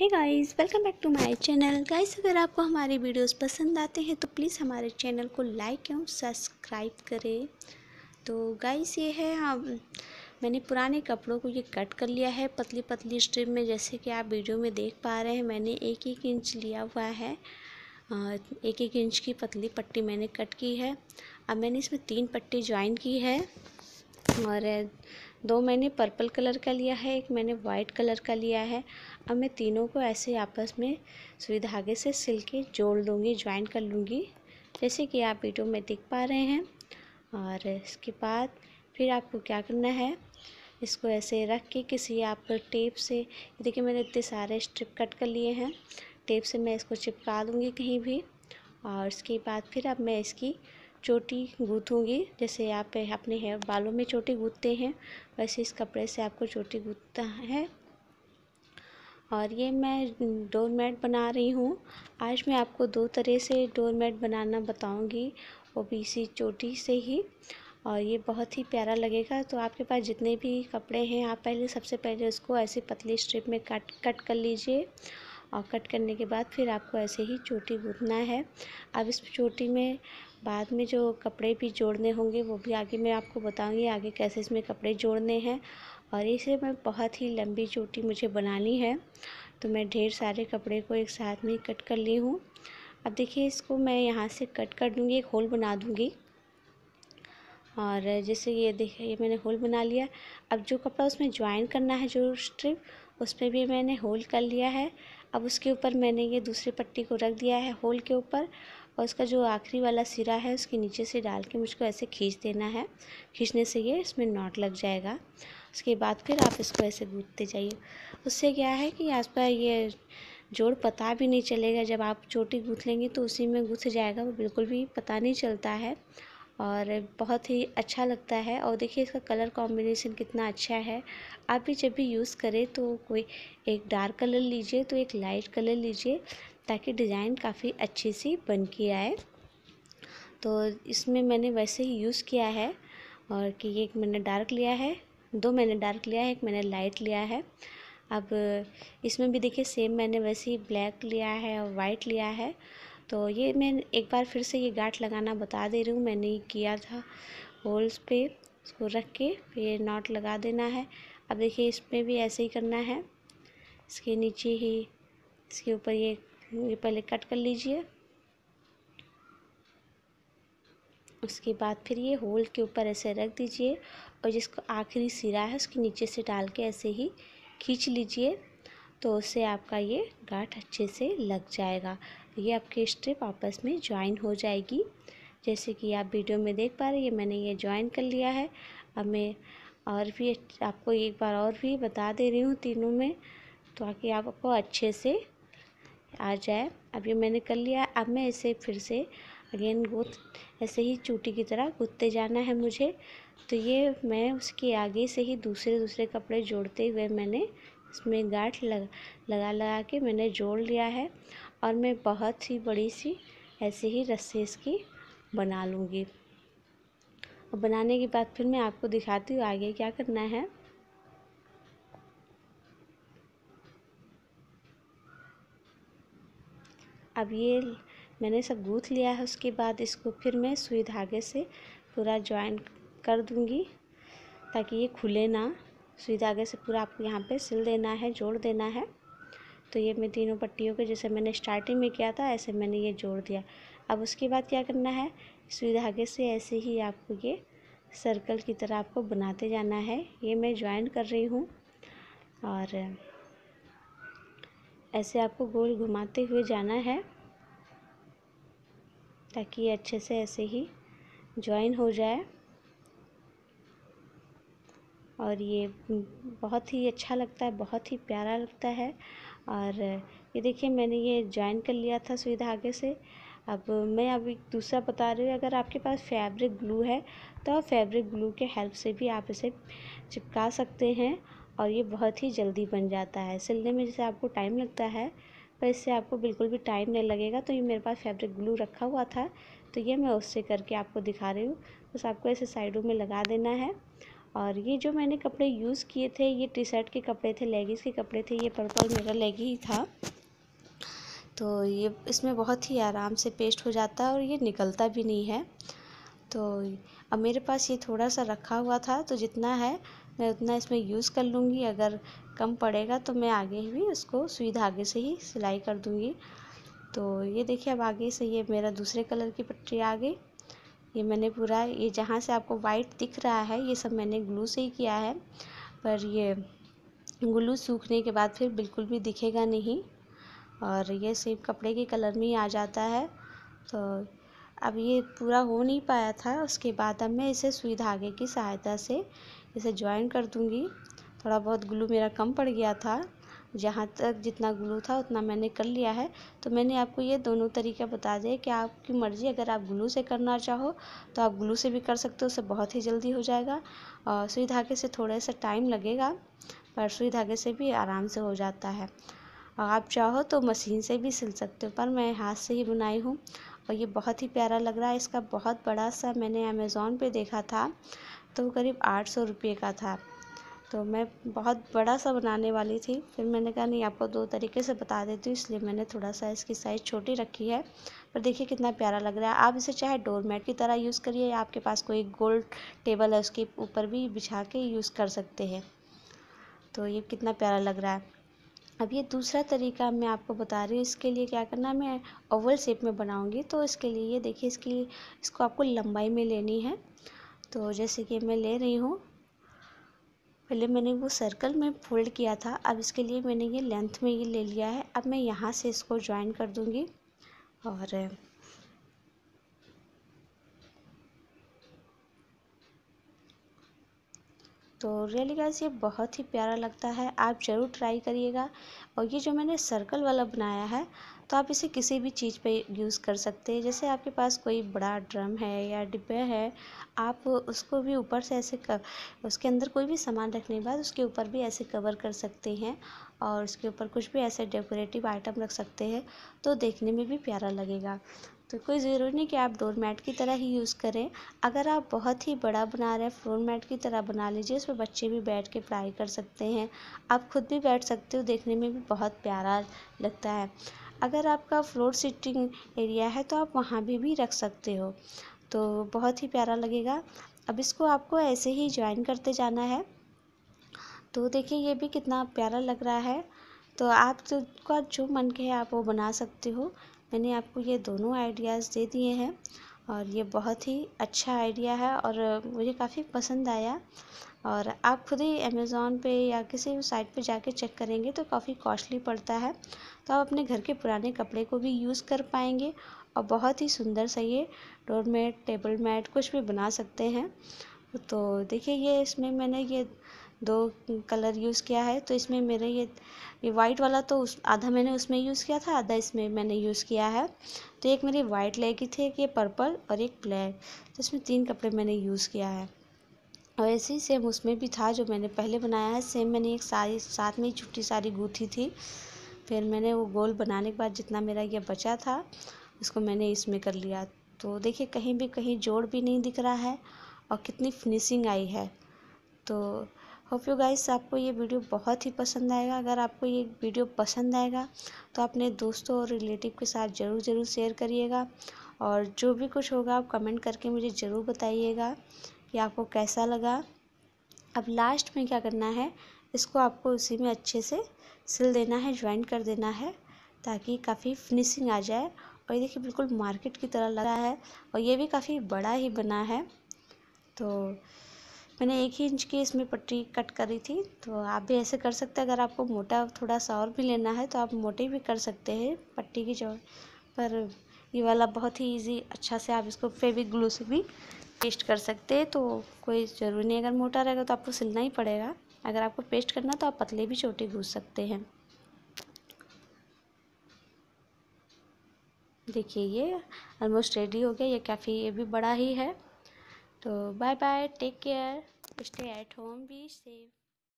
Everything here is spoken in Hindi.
है guys welcome back to my channel guys अगर आपको हमारे वीडियोस पसंद आते हैं तो प्लीज़ हमारे चैनल को लाइक एवं सब्सक्राइब करें तो गाइस ये है हम मैंने पुराने कपड़ों को ये कट कर लिया है पतली पतली स्ट्रिप में जैसे कि आप वीडियो में देख पा रहे हैं मैंने एक एक इंच लिया हुआ है एक एक इंच की पतली पट्टी मैंने कट की है अब मैंने इसमें तीन पट्टी ज्वाइन की है और दो मैंने पर्पल कलर का लिया है एक मैंने वाइट कलर का लिया है अब मैं तीनों को ऐसे आपस में सुई धागे से सिल के जोड़ लूँगी ज्वाइन कर लूँगी जैसे कि आप वीडियो में देख पा रहे हैं और इसके बाद फिर आपको क्या करना है इसको ऐसे रख के किसी आप टेप से देखिए मैंने इतने सारे स्ट्रिप कट कर लिए हैं टेप से मैं इसको चिपका दूँगी कहीं भी और इसके बाद फिर अब मैं इसकी चोटी गूँथूँगी जैसे आप अपने हेयर बालों में चोटी गूँथते हैं वैसे इस कपड़े से आपको चोटी गूँथता है और ये मैं डोर मैट बना रही हूँ आज मैं आपको दो तरह से डोर मैट बनाना बताऊँगी वो भी इसी चोटी से ही और ये बहुत ही प्यारा लगेगा तो आपके पास जितने भी कपड़े हैं आप पहले सबसे पहले उसको ऐसे पतली स्ट्रिप में कट कट कर लीजिए और कट करने के बाद फिर आपको ऐसे ही चोटी गूँथना है अब इस चोटी में बाद में जो कपड़े भी जोड़ने होंगे वो भी आगे मैं आपको बताऊँगी आगे कैसे इसमें कपड़े जोड़ने हैं और इसे मैं बहुत ही लंबी चोटी मुझे बनानी है तो मैं ढेर सारे कपड़े को एक साथ में कट कर ली हूँ अब देखिए इसको मैं यहाँ से कट कर दूँगी एक होल बना दूँगी और जैसे ये देखिए ये मैंने होल बना लिया अब जो कपड़ा उसमें ज्वाइन करना है जो स्ट्रिप उसमें भी मैंने होल कर लिया है अब उसके ऊपर मैंने ये दूसरी पट्टी को रख दिया है होल के ऊपर और उसका जो आखिरी वाला सिरा है उसके नीचे से डाल के मुझको ऐसे खींच देना है खींचने से ये इसमें नॉट लग जाएगा उसके बाद फिर आप इसको ऐसे गूंथते जाइए उससे क्या है कि आस पर ये जोड़ पता भी नहीं चलेगा जब आप चोटी गूँथ लेंगे तो उसी में गूँथ जाएगा वो बिल्कुल भी पता नहीं चलता है और बहुत ही अच्छा लगता है और देखिए इसका कलर कॉम्बिनेशन कितना अच्छा है आप भी जब भी यूज़ करें तो कोई एक डार्क कलर लीजिए तो एक लाइट कलर लीजिए ताकि डिज़ाइन काफ़ी अच्छी सी बन के आए तो इसमें मैंने वैसे ही यूज़ किया है और कि एक मैंने डार्क लिया है दो मैंने डार्क लिया है एक मैंने लाइट लिया है अब इसमें भी देखिए सेम मैंने वैसे ही ब्लैक लिया है और वाइट लिया है तो ये मैं एक बार फिर से ये गाठ लगाना बता दे रही हूँ मैंने किया था होल्स पे इसको रख के फिर नॉट लगा देना है अब देखिए इसमें भी ऐसे ही करना है इसके नीचे ही इसके ऊपर ये ये पहले कट कर लीजिए उसके बाद फिर ये होल के ऊपर ऐसे रख दीजिए और जिसको आखिरी सिरा है उसके नीचे से डाल के ऐसे ही खींच लीजिए तो उससे आपका ये गांठ अच्छे से लग जाएगा ये आपकी स्ट्रिप आपस में ज्वाइन हो जाएगी जैसे कि आप वीडियो में देख पा रहे हैं मैंने ये ज्वाइन कर लिया है अब मैं और भी आपको एक बार और भी बता दे रही हूँ तीनों में तो ताकि आपको अच्छे से आ जाए अब ये मैंने कर लिया अब मैं इसे फिर से अगेन गुथ ऐसे ही चूटी की तरह गुथते जाना है मुझे तो ये मैं उसके आगे से ही दूसरे दूसरे कपड़े जोड़ते हुए मैंने इसमें गांठ लग लगा लगा के मैंने जोड़ लिया है और मैं बहुत ही बड़ी सी ऐसे ही रस्सी इसकी बना लूँगी और बनाने के बाद फिर मैं आपको दिखाती हूँ आगे क्या करना है अब ये मैंने सब गूँथ लिया है उसके बाद इसको फिर मैं सुई धागे से पूरा ज्वाइन कर दूँगी ताकि ये खुले ना सुई धागे से पूरा आपको यहाँ पे सिल देना है जोड़ देना है तो ये मैं तीनों पट्टियों को जैसे मैंने स्टार्टिंग में किया था ऐसे मैंने ये जोड़ दिया अब उसके बाद क्या करना है सुई धागे से ऐसे ही आपको ये सर्कल की तरह आपको बनाते जाना है ये मैं ज्वाइन कर रही हूँ और ऐसे आपको गोल घुमाते हुए जाना है ताकि ये अच्छे से ऐसे ही ज्वाइन हो जाए और ये बहुत ही अच्छा लगता है बहुत ही प्यारा लगता है और ये देखिए मैंने ये जॉइन कर लिया था सुई धागे से अब मैं अभी दूसरा बता रही हूँ अगर आपके पास फैब्रिक ग्लू है तो आप फैब्रिक ग्लू के हेल्प से भी आप इसे चिपका सकते हैं और ये बहुत ही जल्दी बन जाता है सिलने में जैसे आपको टाइम लगता है पर इससे आपको बिल्कुल भी टाइम नहीं लगेगा तो ये मेरे पास फैब्रिक ग्लू रखा हुआ था तो ये मैं उससे करके आपको दिखा रही हूँ बस आपको ऐसे साइडों में लगा देना है और ये जो मैंने कपड़े यूज़ किए थे ये टी शर्ट के कपड़े थे लेगीज़ के कपड़े थे ये पर्पल मेरा लेगी ही था तो ये इसमें बहुत ही आराम से पेस्ट हो जाता है और ये निकलता भी नहीं है तो अब मेरे पास ये थोड़ा सा रखा हुआ था तो जितना है मैं उतना इसमें यूज़ कर लूँगी अगर कम पड़ेगा तो मैं आगे भी उसको सुई धागे से ही सिलाई कर दूँगी तो ये देखिए अब आगे से ये मेरा दूसरे कलर की पट्टी आ गई ये मैंने पूरा ये जहाँ से आपको वाइट दिख रहा है ये सब मैंने ग्लू से ही किया है पर ये ग्लू सूखने के बाद फिर बिल्कुल भी दिखेगा नहीं और ये सिर्फ कपड़े के कलर में ही आ जाता है तो अब ये पूरा हो नहीं पाया था उसके बाद अब मैं इसे सुई धागे की सहायता से इसे ज्वाइन कर दूँगी थोड़ा बहुत ग्लू मेरा कम पड़ गया था जहाँ तक जितना ग्लू था उतना मैंने कर लिया है तो मैंने आपको ये दोनों तरीका बता दिया कि आपकी मर्ज़ी अगर आप ग्लू से करना चाहो तो आप ग्लू से भी कर सकते हो उससे बहुत ही जल्दी हो जाएगा और सुई धागे से थोड़ा सा टाइम लगेगा पर सुई धागे से भी आराम से हो जाता है और आप चाहो तो मशीन से भी सिल सकते हो पर मैं हाथ से ही बुनाई हूँ और ये बहुत ही प्यारा लग रहा है इसका बहुत बड़ा सा मैंने अमेज़ोन पर देखा था तो करीब आठ सौ रुपये का था तो मैं बहुत बड़ा सा बनाने वाली थी फिर मैंने कहा नहीं आपको दो तरीके से बता देती हूँ इसलिए मैंने थोड़ा सा इसकी साइज़ छोटी रखी है पर देखिए कितना प्यारा लग रहा है आप इसे चाहे डोरमेट की तरह यूज़ करिए या आपके पास कोई गोल्ड टेबल है उसके ऊपर भी बिछा के यूज़ कर सकते हैं तो ये कितना प्यारा लग रहा है अब ये दूसरा तरीका मैं आपको बता रही हूँ इसके लिए क्या करना मैं ओवल शेप में बनाऊँगी तो इसके लिए ये देखिए इसकी इसको आपको लंबाई में लेनी है तो जैसे कि मैं ले रही हूँ पहले मैंने वो सर्कल में फोल्ड किया था अब इसके लिए मैंने ये लेंथ में ये ले लिया है अब मैं यहाँ से इसको ज्वाइन कर दूँगी और तो रियली गाइस ये बहुत ही प्यारा लगता है आप ज़रूर ट्राई करिएगा और ये जो मैंने सर्कल वाला बनाया है तो आप इसे किसी भी चीज़ पे यूज़ कर सकते हैं जैसे आपके पास कोई बड़ा ड्रम है या डिब्बे है आप उसको भी ऊपर से ऐसे कर उसके अंदर कोई भी सामान रखने के बाद उसके ऊपर भी ऐसे कवर कर सकते हैं और उसके ऊपर कुछ भी ऐसे डेकोरेटिव आइटम रख सकते हैं तो देखने में भी प्यारा लगेगा तो कोई ज़रूरी नहीं कि आप डोर मैट की तरह ही यूज़ करें अगर आप बहुत ही बड़ा बना रहे हैं फ्लोर मैट की तरह बना लीजिए उस पर बच्चे भी बैठ के पढ़ाई कर सकते हैं आप खुद भी बैठ सकते हो देखने में भी बहुत प्यारा लगता है अगर आपका फ्लोर सीटिंग एरिया है तो आप वहाँ भी, भी रख सकते हो तो बहुत ही प्यारा लगेगा अब इसको आपको ऐसे ही ज्वाइन करते जाना है तो देखिए ये भी कितना प्यारा लग रहा है तो आप जो जो मन के है आप वो बना सकते हो मैंने आपको ये दोनों आइडियाज़ दे दिए हैं और ये बहुत ही अच्छा आइडिया है और मुझे काफ़ी पसंद आया और आप खुद ही अमेज़ोन पे या किसी भी साइट पे जाके चेक करेंगे तो काफ़ी कॉस्टली पड़ता है तो आप अपने घर के पुराने कपड़े को भी यूज़ कर पाएंगे और बहुत ही सुंदर सा ये डोर मैट टेबल मैट कुछ भी बना सकते हैं तो देखिए ये इसमें मैंने ये दो कलर यूज़ किया है तो इसमें मेरा ये, ये वाइट वाला तो उस आधा मैंने उसमें यूज़ किया था आधा इसमें मैंने यूज़ किया है तो एक मेरी वाइट लेगी थी एक ये पर्पल और एक ब्लैक तो इसमें तीन कपड़े मैंने यूज़ किया है और ऐसे ही सेम उसमें भी था जो मैंने पहले बनाया है सेम मैंने एक सारी साथ में ही छुट्टी सारी गूँथी थी फिर मैंने वो गोल बनाने के बाद जितना मेरा ये बचा था उसको मैंने इसमें कर लिया तो देखिए कहीं भी कहीं जोड़ भी नहीं दिख रहा है और कितनी फिनिशिंग आई है तो होप यू गाइस आपको ये वीडियो बहुत ही पसंद आएगा अगर आपको ये वीडियो पसंद आएगा तो अपने दोस्तों और रिलेटिव के साथ ज़रूर ज़रूर शेयर करिएगा और जो भी कुछ होगा आप कमेंट करके मुझे ज़रूर बताइएगा कि आपको कैसा लगा अब लास्ट में क्या करना है इसको आपको उसी में अच्छे से सिल देना है ज्वाइन कर देना है ताकि काफ़ी फिनिशिंग आ जाए और ये देखिए बिल्कुल मार्केट की तरह लगा है और ये भी काफ़ी बड़ा ही बना है तो मैंने एक ही इंच की इसमें पट्टी कट करी थी तो आप भी ऐसे कर सकते हैं अगर आपको मोटा थोड़ा सा और भी लेना है तो आप मोटे भी कर सकते हैं पट्टी की जो पर ये वाला बहुत ही इजी अच्छा से आप इसको फेविक ग्लू से भी पेस्ट कर सकते हैं तो कोई ज़रूरी नहीं अगर मोटा रहेगा तो आपको सिलना ही पड़ेगा अगर आपको पेस्ट करना तो आप पतले भी छोटे घूस सकते हैं देखिए ये ऑलमोस्ट रेडी हो गया ये काफ़ी ये भी बड़ा ही है तो bye bye take care stay at home be safe